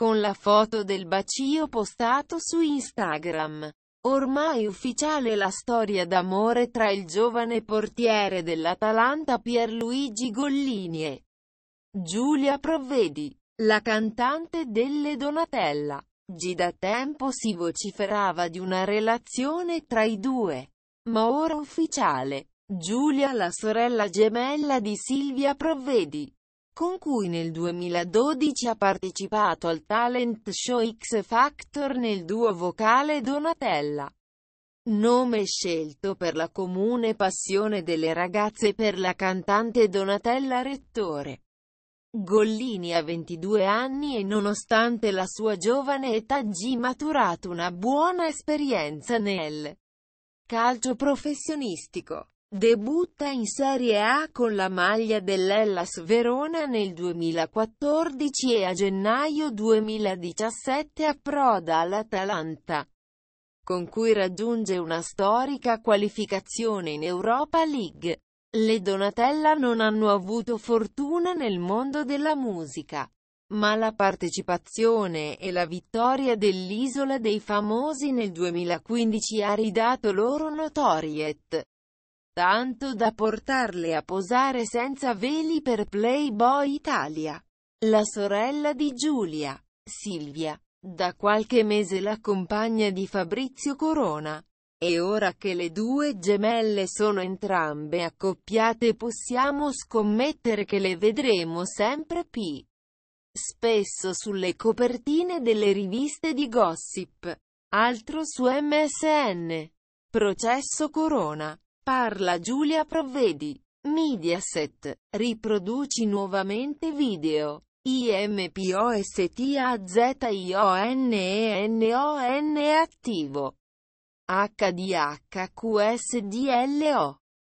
con la foto del bacio postato su Instagram. Ormai ufficiale la storia d'amore tra il giovane portiere dell'Atalanta Pierluigi Gollini e Giulia Provvedi, la cantante delle Donatella. G da tempo si vociferava di una relazione tra i due, ma ora ufficiale. Giulia la sorella gemella di Silvia Provvedi, con cui nel 2012 ha partecipato al talent show X Factor nel duo vocale Donatella. Nome scelto per la comune passione delle ragazze per la cantante Donatella Rettore. Gollini ha 22 anni e nonostante la sua giovane età ha maturato una buona esperienza nel calcio professionistico. Debutta in Serie A con la maglia dell'Ellas Verona nel 2014 e a gennaio 2017 approda all'Atalanta, con cui raggiunge una storica qualificazione in Europa League. Le Donatella non hanno avuto fortuna nel mondo della musica, ma la partecipazione e la vittoria dell'Isola dei Famosi nel 2015 ha ridato loro notoriet tanto da portarle a posare senza veli per Playboy Italia. La sorella di Giulia, Silvia, da qualche mese la compagna di Fabrizio Corona. E ora che le due gemelle sono entrambe accoppiate possiamo scommettere che le vedremo sempre più spesso sulle copertine delle riviste di gossip, altro su MSN. Processo Corona. Parla Giulia Provvedi. Mediaset. Riproduci nuovamente video. IMPOSTAZIONENON attivo. HDHQSDLO.